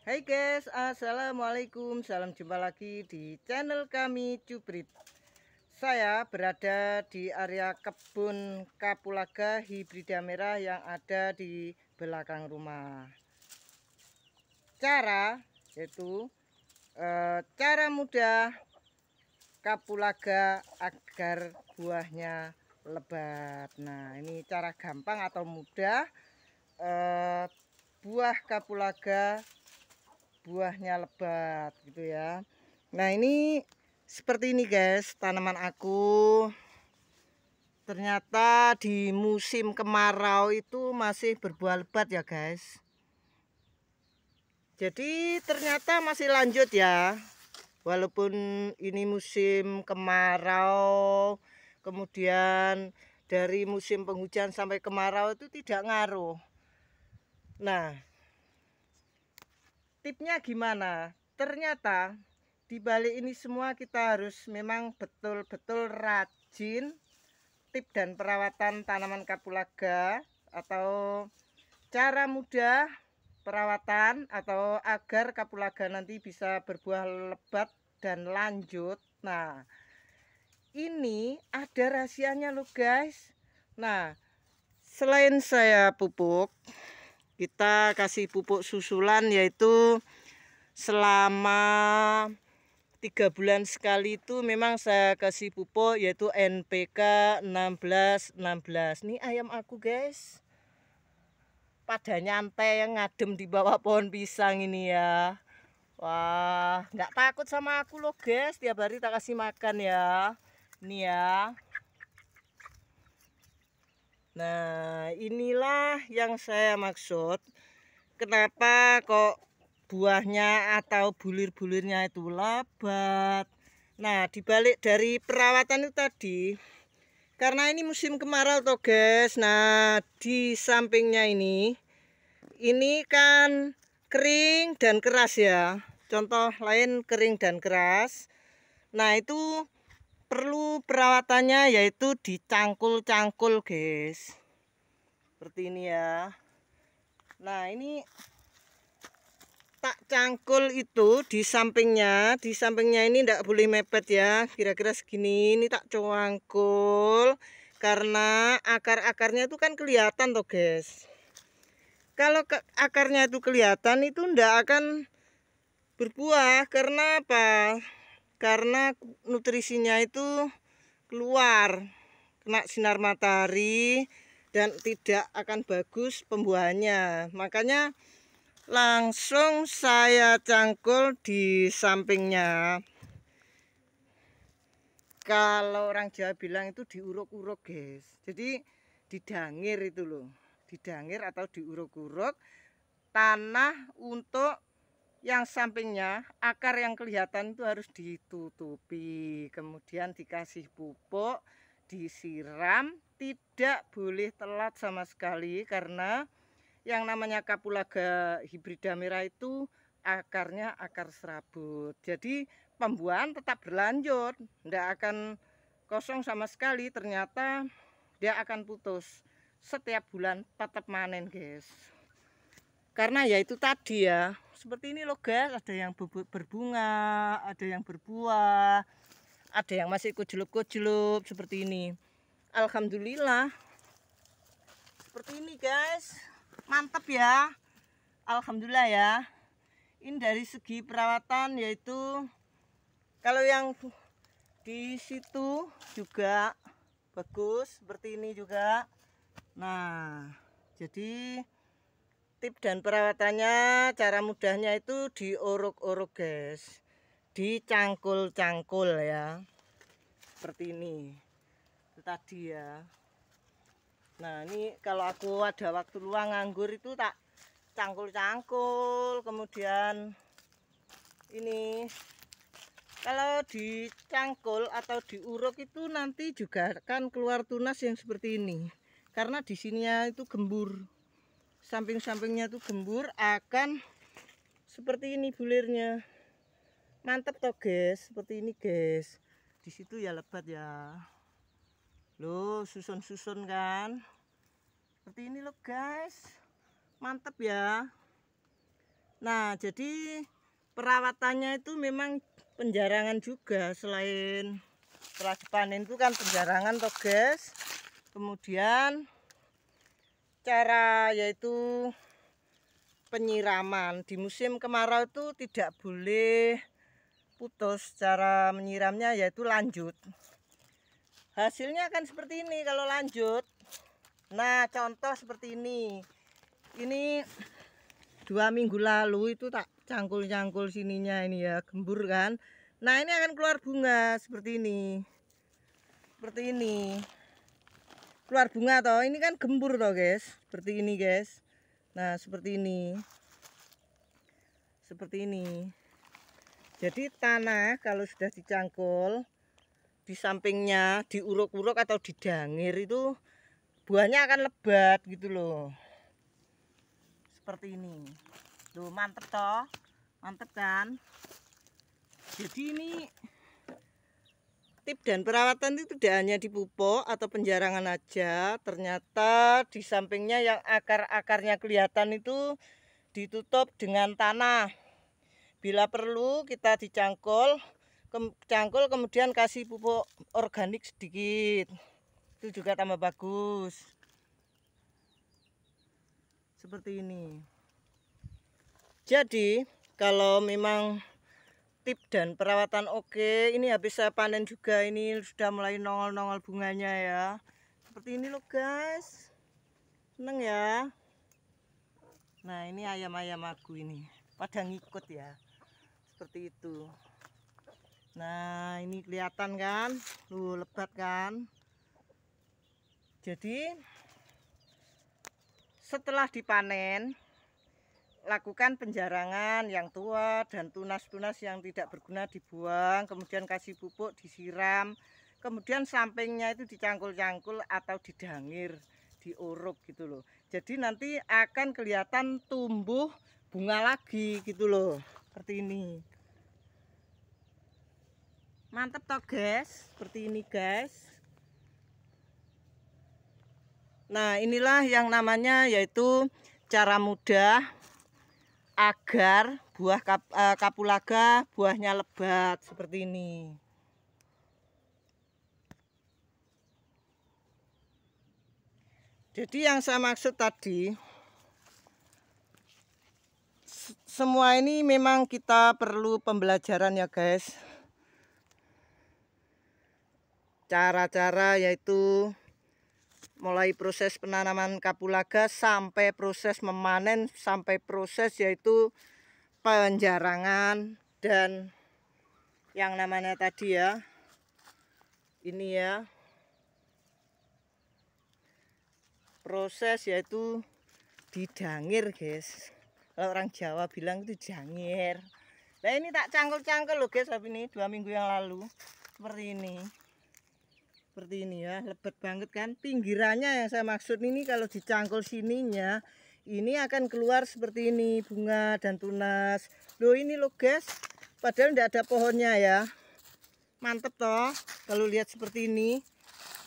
Hai guys, Assalamualaikum Salam jumpa lagi di channel kami Cubrit Saya berada di area kebun kapulaga hibrida merah yang ada di belakang rumah Cara yaitu e, cara mudah kapulaga agar buahnya lebat Nah ini cara gampang atau mudah e, buah kapulaga buahnya lebat gitu ya nah ini seperti ini guys tanaman aku ternyata di musim kemarau itu masih berbuah lebat ya guys jadi ternyata masih lanjut ya walaupun ini musim kemarau kemudian dari musim penghujan sampai kemarau itu tidak ngaruh nah tipnya gimana ternyata di balik ini semua kita harus memang betul-betul rajin tip dan perawatan tanaman kapulaga atau cara mudah perawatan atau agar kapulaga nanti bisa berbuah lebat dan lanjut nah ini ada rahasianya loh guys nah selain saya pupuk kita kasih pupuk susulan yaitu selama tiga bulan sekali itu memang saya kasih pupuk yaitu NPK 16 16 nih ayam aku guys pada nyantai yang ngadem di bawah pohon pisang ini ya wah nggak takut sama aku loh guys tiap hari tak kasih makan ya nih ya Nah inilah yang saya maksud Kenapa kok buahnya atau bulir-bulirnya itu labat Nah dibalik dari perawatan itu tadi Karena ini musim kemarau toh guys Nah di sampingnya ini Ini kan kering dan keras ya Contoh lain kering dan keras Nah itu perlu perawatannya yaitu dicangkul-cangkul guys seperti ini ya nah ini tak cangkul itu di sampingnya di sampingnya ini tidak boleh mepet ya kira-kira segini ini tak cangkul karena akar-akarnya itu kan kelihatan tuh guys kalau ke akarnya itu kelihatan itu tidak akan berbuah karena apa karena nutrisinya itu keluar kena sinar matahari dan tidak akan bagus pembuahannya makanya langsung saya cangkul di sampingnya kalau orang Jawa bilang itu diuruk-uruk guys jadi didangir itu loh didangir atau diuruk-uruk tanah untuk yang sampingnya akar yang kelihatan itu harus ditutupi kemudian dikasih pupuk disiram tidak boleh telat sama sekali karena yang namanya kapulaga hibrida merah itu akarnya akar serabut jadi pembuahan tetap berlanjut tidak akan kosong sama sekali ternyata dia akan putus setiap bulan tetap manen, guys karena ya itu tadi ya seperti ini loh guys ada yang berbunga ada yang berbuah ada yang masih kujelup-kujelup seperti ini Alhamdulillah seperti ini guys mantap ya Alhamdulillah ya ini dari segi perawatan yaitu kalau yang di situ juga bagus seperti ini juga nah jadi tip dan perawatannya cara mudahnya itu diuruk-uruk guys dicangkul-cangkul ya seperti ini tadi ya nah ini kalau aku ada waktu luang nganggur itu tak cangkul-cangkul kemudian ini kalau dicangkul atau diuruk itu nanti juga akan keluar tunas yang seperti ini karena di sini itu gembur samping-sampingnya tuh gembur akan seperti ini bulirnya mantap toh guys seperti ini guys di situ ya lebat ya lo susun-susun kan seperti ini loh guys mantap ya nah jadi perawatannya itu memang penjarangan juga selain setelah dipanen itu kan penjarangan toh guys kemudian cara yaitu penyiraman di musim kemarau itu tidak boleh putus cara menyiramnya yaitu lanjut hasilnya akan seperti ini kalau lanjut nah contoh seperti ini ini dua minggu lalu itu tak cangkul-cangkul sininya ini ya gembur kan nah ini akan keluar bunga seperti ini seperti ini keluar bunga toh ini kan gembur toh guys seperti ini guys nah seperti ini seperti ini jadi tanah kalau sudah dicangkul di sampingnya diuruk-uruk atau didangir itu buahnya akan lebat gitu loh seperti ini tuh mantep toh mantep kan jadi ini dan perawatan itu tidak hanya di pupuk atau penjarangan aja, ternyata di sampingnya yang akar-akarnya kelihatan itu ditutup dengan tanah. Bila perlu kita dicangkul, ke, cangkul kemudian kasih pupuk organik sedikit. Itu juga tambah bagus. Seperti ini. Jadi, kalau memang Tip dan perawatan oke ini habis saya panen juga ini sudah mulai nongol-nongol bunganya ya seperti ini loh guys seneng ya nah ini ayam-ayam aku ini pada ngikut ya seperti itu nah ini kelihatan kan lu lebat kan jadi setelah dipanen lakukan penjarangan yang tua dan tunas-tunas yang tidak berguna dibuang, kemudian kasih pupuk disiram, kemudian sampingnya itu dicangkul-cangkul atau didangir, diuruk gitu loh. Jadi nanti akan kelihatan tumbuh bunga lagi gitu loh, seperti ini. Mantap toh guys, seperti ini guys. Nah inilah yang namanya yaitu cara mudah agar buah kap, eh, kapulaga buahnya lebat seperti ini. Jadi yang saya maksud tadi semua ini memang kita perlu pembelajaran ya guys. Cara-cara yaitu mulai proses penanaman kapulaga sampai proses memanen sampai proses yaitu penjarangan dan yang namanya tadi ya ini ya proses yaitu didangir guys kalau orang Jawa bilang itu jangir nah ini tak cangkul-cangkul loh guys ini dua minggu yang lalu seperti ini seperti ini ya lebat banget kan pinggirannya yang saya maksud ini kalau dicangkul sininya ini akan keluar seperti ini bunga dan tunas loh ini loh guys padahal tidak ada pohonnya ya mantep toh kalau lihat seperti ini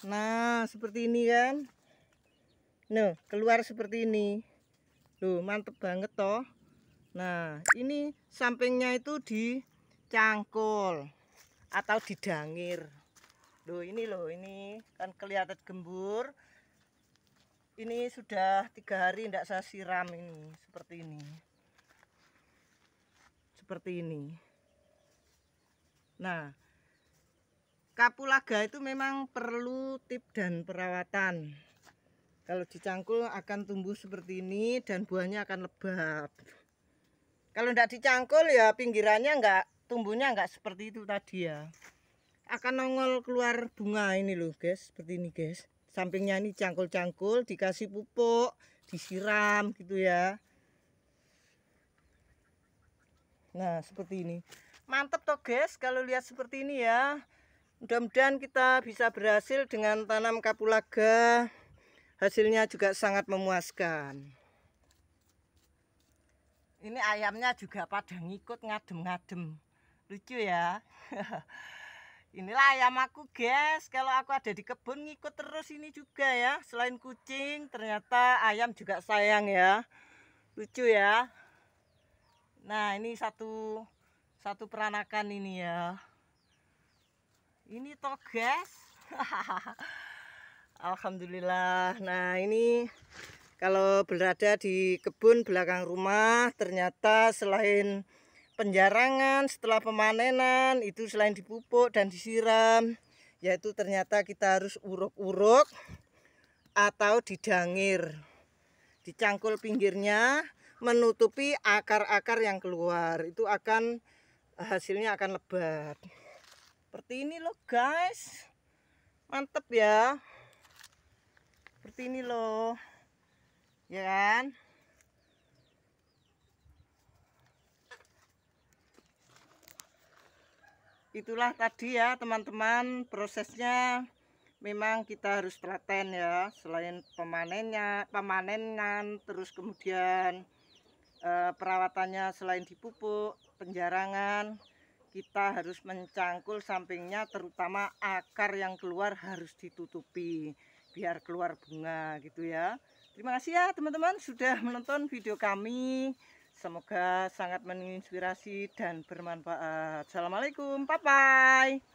nah seperti ini kan Nah, keluar seperti ini. Loh, mantep banget toh. Nah, ini sampingnya itu dicangkul atau didangir. Loh ini loh ini kan kelihatan gembur. Ini sudah tiga hari tidak saya siram ini seperti ini. Seperti ini. Nah, kapulaga itu memang perlu tip dan perawatan. Kalau dicangkul akan tumbuh seperti ini dan buahnya akan lebat. Kalau tidak dicangkul ya pinggirannya enggak tumbuhnya enggak seperti itu tadi ya akan nongol keluar bunga ini loh guys seperti ini guys sampingnya ini cangkul-cangkul dikasih pupuk disiram gitu ya nah seperti ini mantep toh guys kalau lihat seperti ini ya mudah-mudahan kita bisa berhasil dengan tanam kapulaga hasilnya juga sangat memuaskan ini ayamnya juga pada ngikut ngadem-ngadem lucu ya Inilah ayam aku guys Kalau aku ada di kebun ngikut terus ini juga ya Selain kucing ternyata ayam juga sayang ya Lucu ya Nah ini satu Satu peranakan ini ya Ini toh guys Alhamdulillah Nah ini Kalau berada di kebun belakang rumah Ternyata selain penjarangan setelah pemanenan itu selain dipupuk dan disiram yaitu ternyata kita harus uruk-uruk atau didangir dicangkul pinggirnya menutupi akar-akar yang keluar itu akan hasilnya akan lebat seperti ini loh guys mantep ya seperti ini loh ya kan itulah tadi ya teman-teman prosesnya memang kita harus telaten ya selain pemanennya pemanenan terus kemudian e, perawatannya selain dipupuk penjarangan kita harus mencangkul sampingnya terutama akar yang keluar harus ditutupi biar keluar bunga gitu ya terima kasih ya teman-teman sudah menonton video kami Semoga sangat menginspirasi dan bermanfaat. Assalamualaikum, bye-bye.